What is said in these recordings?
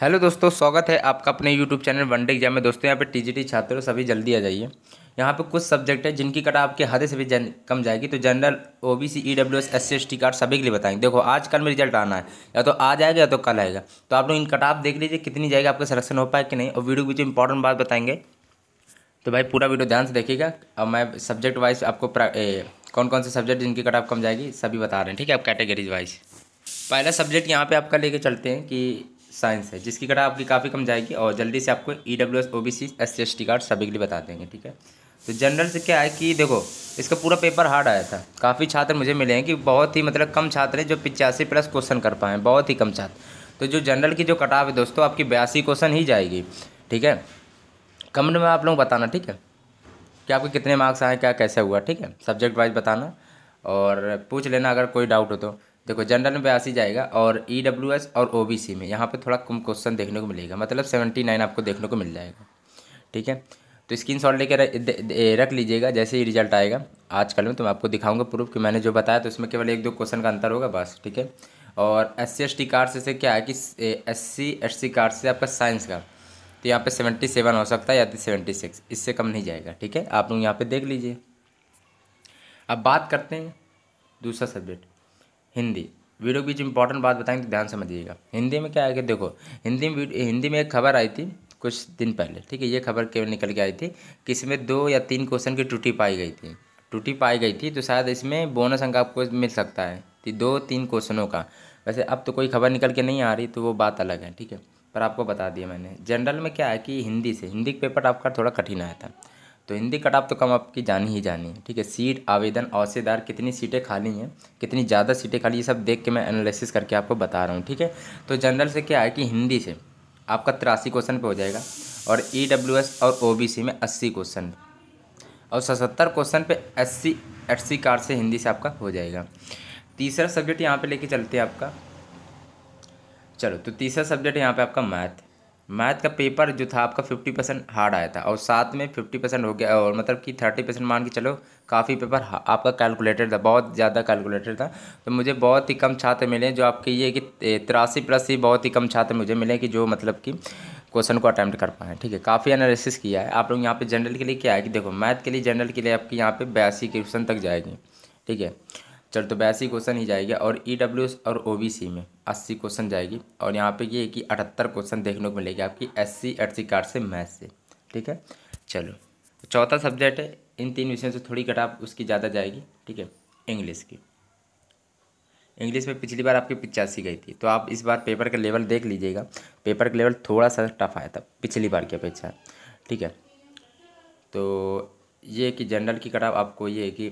hello दोस्तों स्वागत है आपका अपने यूट्यूब चैनल वनडे एग्जाम में दोस्तों यहाँ पे टीजीटी छात्र सभी जल्दी आ जाइए यहाँ पे कुछ सब्जेक्ट है जिनकी कटा आपके हद से भी जन, कम जाएगी तो general OBC EWS S C S T card सभी के लिए बताएंगे देखो आज कल में रिजल्ट आना है या तो आज आएगा या तो कल आएगा तो आप लोग इन कटाप देख लीजिए कितनी जाएगी आपका सिलेक्शन हो पाए कि नहीं और वीडियो के बीच इंपॉर्टेंट बात बताएंगे तो भाई पूरा वीडियो ध्यान से देखिएगा और मैं सब्जेक्ट वाइज आपको कौन कौन से सब्जेक्ट जिनकी कटाप कम जाएगी सभी बता रहे हैं ठीक है आप कैटेगरीज वाइज पहला सब्जेक्ट यहाँ पे आपका लेके चलते हैं कि साइंस है जिसकी कटा आपकी काफ़ी कम जाएगी और जल्दी से आपको E W S O B C S C S T card सभी के लिए बता देंगे ठीक है तो जनरल से क्या है कि देखो इसका पूरा पेपर हार्ड आया था काफ़ी छात्र मुझे मिले हैं कि बहुत ही मतलब कम छात्र हैं जो पिचासी प्लस क्वेश्चन कर पाए हैं बहुत ही कम छात्र तो जो जनरल की जो कटाव है दोस्तों आपकी बयासी क्वेश्चन ही जाएगी ठीक है कमेंट में आप लोग बताना ठीक है कि आपके कितने मार्क्स आए क्या कैसे हुआ ठीक है सब्जेक्ट वाइज बताना और पूछ लेना अगर कोई डाउट हो तो देखो जनरल में बयासी जाएगा और ई डब्ल्यू एस और ओ बी सी में यहाँ पर थोड़ा कम क्वेश्चन देखने को मिलेगा मतलब सेवेंटी नाइन आपको देखने को मिल जाएगा ठीक है तो स्क्रीन शॉट लेकर रख लीजिएगा जैसे ही रिजल्ट आएगा आजकल में तो मैं आपको दिखाऊंगा प्रूफ कि मैंने जो बताया तो इसमें केवल एक दो क्वेश्चन का अंतर होगा बस ठीक है और S C S T card से क्या है कि S C S C card से आपका साइंस का तो यहाँ पे सेवेंटी सेवन हो सकता है या तो सेवेंटी सिक्स इससे कम नहीं जाएगा ठीक है आप लोग यहाँ पर देख लीजिए अब बात करते हैं दूसरा सब्जेक्ट हिंदी वीडियो के बीच इंपॉर्टेंट बात बताएंगे तो ध्यान समझिएगा हिंदी में क्या है कि देखो हिंदी में हिंदी में एक खबर आई थी कुछ दिन पहले ठीक है ये खबर केवल निकल के आई थी कि इसमें दो या तीन क्वेश्चन की टूटी पाई गई थी टूटी पाई गई थी तो शायद इसमें बोनस अंक आपको मिल सकता है कि दो तीन क्वेश्चनों का वैसे अब तो कोई खबर निकल के नहीं आ रही तो वो बात अलग है ठीक है पर आपको बता दिया मैंने जनरल में क्या है कि हिंदी से हिंदी पेपर आपका थोड़ा कठिन आया था तो हिंदी कट ऑफ तो कम आपकी जानी ही जानी है ठीक है सीट आवेदन औसेदार कितनी सीटें खाली हैं कितनी ज़्यादा सीटें खाली ये सब देख के मैं एनालिसिस करके आपको बता रहा हूँ ठीक है तो जनरल से क्या है कि हिंदी से आपका तिरासी क्वेश्चन पे हो जाएगा और ई डब्ल्यू एस और ओ बी सी में अस्सी क्वेश्चन और सतहत्तर क्वेश्चन पे अस्सी सी कार से हिंदी से आपका हो जाएगा तीसरा सब्जेक्ट यहाँ पे लेके चलते हैं आपका चलो तो तीसरा सब्जेक्ट यहाँ पे आपका मैथ मैथ का पेपर जो था आपका फिफ्टी परसेंट हार्ड आया था और साथ में फिफ्टी परसेंट हो गया और मतलब कि थर्टी परसेंट मान के चलो काफ़ी पेपर आपका कैलकुलेटर था बहुत ज़्यादा कैलकुलेटर था तो मुझे बहुत ही कम छात्र मिले जो आपके ये कि तिरासी प्लस ही बहुत ही कम छात्र मुझे मिले कि जो मतलब कि क्वेश्चन को अटैम्प्ट कर पाएँ ठीक है काफ़ी एनालिसिस किया है आप लोग यहाँ पर जनरल के लिए क्या है कि देखो मैथ के लिए जनरल के लिए आपकी यहाँ पे बयासी क्वेश्चन तक जाएगी ठीक है चल तो बयासी क्वेश्चन ही जाएगा और ई e और ओ में अस्सी क्वेश्चन जाएगी और यहाँ पे ये कि अठहत्तर क्वेश्चन देखने को मिलेगा आपकी एस सी एट सी कार्ड से मैथ से ठीक है चलो चौथा सब्जेक्ट है इन तीन विषयों से थोड़ी कटाप उसकी ज़्यादा जाएगी ठीक है इंग्लिश की इंग्लिश में पिछली बार आपकी पिचासी गई थी तो आप इस बार पेपर का लेवल देख लीजिएगा पेपर का लेवल थोड़ा सा टफ आया था पिछली बार की अपेक्षा ठीक है तो ये कि जनरल की कटाप आपको ये है कि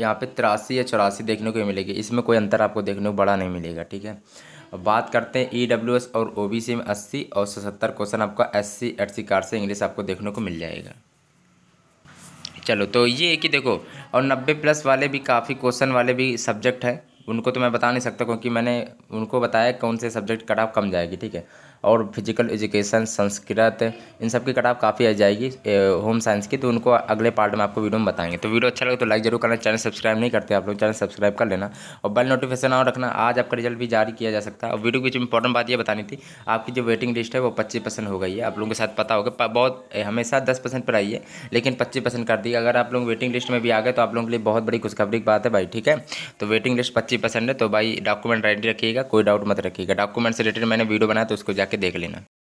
यहाँ पे तिरासी या चौरासी देखने को मिलेगी इसमें कोई अंतर आपको देखने को बड़ा नहीं मिलेगा ठीक है बात करते हैं ई डब्ल्यू एस और ओ बी सी में अस्सी और सतहत्तर क्वेश्चन आपका एस सी एट सी कार्ड से इंग्लिश आपको देखने को मिल जाएगा चलो तो ये है कि देखो और नब्बे प्लस वाले भी काफ़ी क्वेश्चन वाले भी सब्जेक्ट हैं उनको तो मैं बता नहीं सकता क्योंकि मैंने उनको बताया कौन से सब्जेक्ट कट ऑफ कम जाएगी ठीक है और फिजिकल एजुकेशन संस्कृत इन सब की कटाव काफ़ी आ जाएगी होम साइंस की तो उनको अगले पार्ट में आपको वीडियो में बताएंगे तो वीडियो अच्छा लगे तो लाइक जरूर करना चैनल सब्सक्राइब नहीं करते आप लोग चैनल सब्सक्राइब कर लेना और बेल नोटिफिकेशन ऑन रखना आज आपका रिजल्ट भी जारी किया जा सकता है और वीडियो के बीच इंपॉर्टेंट बात यह बतानी थी आपकी जो वेटिंग लिस्ट है वो पच्चीस परसेंट हो गई है आप लोगों के साथ पता होगा बहुत हमेशा दस परसेंट पर आई है लेकिन पच्चीस परसेंट कर दी अगर आप लोग वेटिंग लिस्ट में भी आ गए तो आप लोगों के लिए बहुत बड़ी खुशखबरी की बात है भाई ठीक है तो वेटिंग लिस्ट पच्चीस परसेंट है तो भाई डॉक्यूमेंट रेडी रखिएगा कोई डाउट मत रखिएगा डॉक्यूमेंट से रिलेटेड मैंने वीडियो बनाया तो उसको जाकर के देख लेना